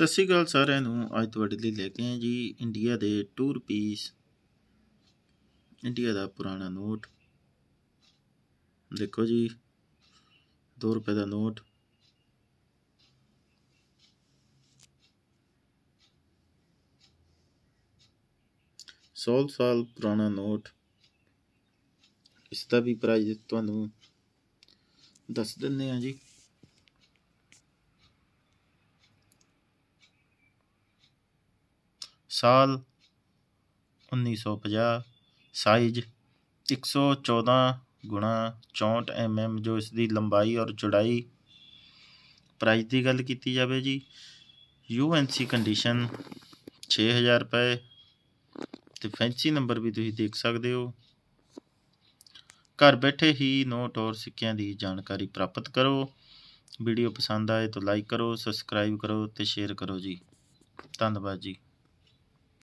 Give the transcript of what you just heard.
ਸਤਿ ਸ਼੍ਰੀ ਅਕਾਲ ਸਾਰਿਆਂ ਨੂੰ ਅੱਜ ਤੁਹਾਡੇ ਲਈ ਲੈ ਕੇ ਆਏ ਜੀ ਇੰਡੀਆ ਦੇ 2 ਰੁਪੀਸ ਇੰਡੀਆ ਦਾ ਪੁਰਾਣਾ ਨੋਟ ਦੇਖੋ ਜੀ 2 ਰੁਪਏ ਦਾ ਨੋਟ ਸਾਲ ਸਾਲ ਪੁਰਾਣਾ ਨੋਟ ਇਸ ਦਾ ਵੀ ਪ੍ਰਾਈਸ ਤੁਹਾਨੂੰ ਦੱਸ ਦਿੰਦੇ ਆ ਜੀ ਸਾਲ 1950 ਸਾਈਜ਼ 114 ਗੁਣਾ 64 ਐਮਐਮ mm, ਜੋ ਇਸ ਦੀ ਲੰਬਾਈ ਔਰ ਚੌੜਾਈ ਪ੍ਰਾਈਸ ਦੀ ਗੱਲ ਕੀਤੀ ਜਾਵੇ ਜੀ ਯੂਐਨਸੀ ਕੰਡੀਸ਼ਨ 6000 ਰੁਪਏ ਤੇ ਫੈਂਸੀ ਨੰਬਰ ਵੀ ਤੁਸੀਂ ਦੇਖ ਸਕਦੇ ਹੋ ਘਰ ਬੈਠੇ ਹੀ ਨੋਟ ਔਰ ਸਿੱਕਿਆਂ ਦੀ ਜਾਣਕਾਰੀ ਪ੍ਰਾਪਤ ਕਰੋ ਵੀਡੀਓ ਪਸੰਦ ਆਏ ਤਾਂ ਲਾਈਕ ਕਰੋ ਸਬਸਕ੍ਰਾਈਬ ਕਰੋ ਤੇ ਸ਼ੇਅਰ ਕਰੋ ਜੀ ਧੰਨਵਾਦ ਜੀ